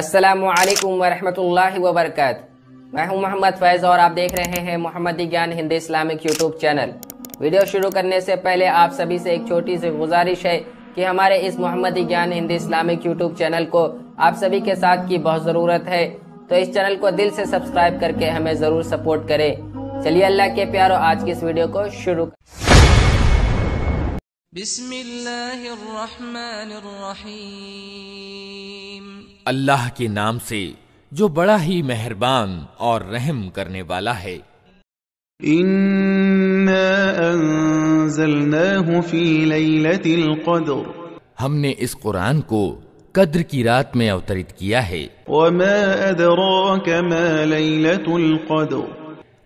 असलकम वरहमल वबरक मैं हूं मोहम्मद फैज़ और आप देख रहे हैं Mohammed Gyan Hindi Islamic YouTube channel video शुरू करने से पहले आप सभी से एक छोटी सी गुजारिश है कि हमारे इस Mohammad Gyan Hindi Islamic YouTube channel को आप सभी के साथ की बहुत ज़रूरत है तो इस चैनल को दिल से सब्सक्राइब करके हमें ज़रूर सपोर्ट करें चलिए अल्लाह के प्यारो आज की इस वीडियो को शुरू बिस्मिल्लाहिर्रहमानिर्रहीम अल्लाह के नाम से जो बड़ा ही मेहरबान और रहम करने वाला है हमने इस कुरान को कद्र की रात में अवतरित किया है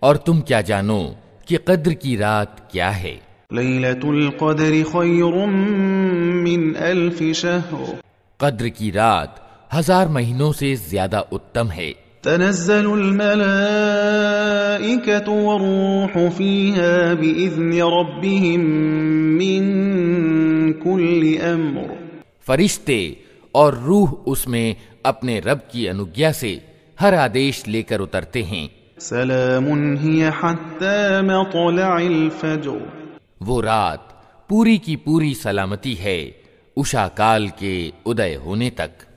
और तुम क्या जानो कि कद्र की रात क्या है कद्र की रात हजार महीनों से ज्यादा उत्तम है تنزل الملائكة والروح فيها بإذن ربهم من كل أمر फरिश्ते और रूह उसमें अपने रब की अनुज्ञा से हर आदेश लेकर उतरते हैं सलाम वो रात पूरी की पूरी सलामती है उषा काल के उदय होने तक